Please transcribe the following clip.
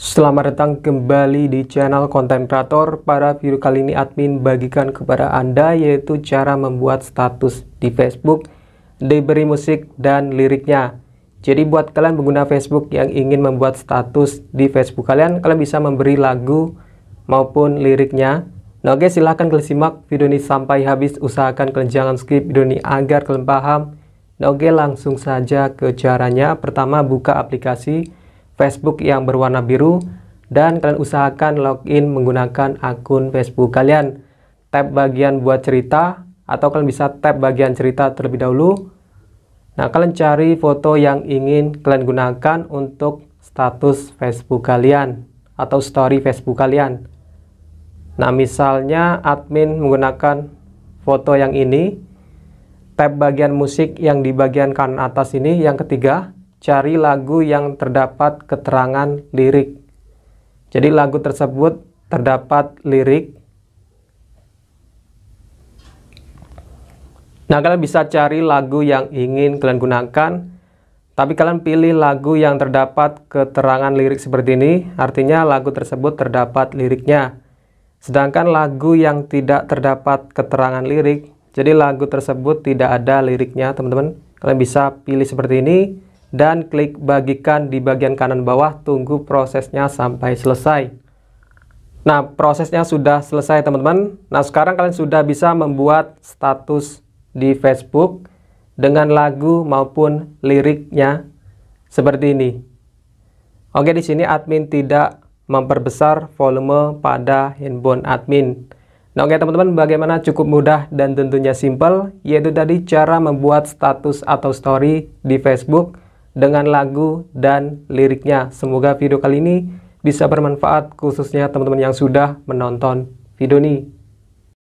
Selamat datang kembali di channel konten kreator. Pada video kali ini admin bagikan kepada Anda yaitu cara membuat status di Facebook, diberi musik dan liriknya. Jadi buat kalian pengguna Facebook yang ingin membuat status di Facebook kalian, kalian bisa memberi lagu maupun liriknya. Nah oke silahkan kalian simak video ini sampai habis, usahakan kalian jangan skip video ini agar kalian paham. Nah oke langsung saja ke caranya. Pertama buka aplikasi Facebook yang berwarna biru dan kalian usahakan login menggunakan akun Facebook kalian. Tab bagian buat cerita atau kalian bisa tab bagian cerita terlebih dahulu. Nah, kalian cari foto yang ingin kalian gunakan untuk status Facebook kalian atau story Facebook kalian. Nah, misalnya admin menggunakan foto yang ini, tab bagian musik yang di bagian kanan atas ini yang ketiga, cari lagu yang terdapat keterangan lirik. Jadi lagu tersebut terdapat lirik. Nah, kalian bisa cari lagu yang ingin kalian gunakan, tapi kalian pilih lagu yang terdapat keterangan lirik seperti ini, artinya lagu tersebut terdapat liriknya. Sedangkan lagu yang tidak terdapat keterangan lirik, jadi lagu tersebut tidak ada liriknya, teman-teman. Kalian bisa pilih seperti ini, dan klik bagikan di bagian kanan bawah tunggu prosesnya sampai selesai nah prosesnya sudah selesai teman-teman nah sekarang kalian sudah bisa membuat status di Facebook dengan lagu maupun liriknya seperti ini oke di sini admin tidak memperbesar volume pada handphone admin Nah, oke teman-teman, bagaimana cukup mudah dan tentunya simple, yaitu tadi cara membuat status atau story di Facebook dengan lagu dan liriknya. Semoga video kali ini bisa bermanfaat khususnya teman-teman yang sudah menonton video ini.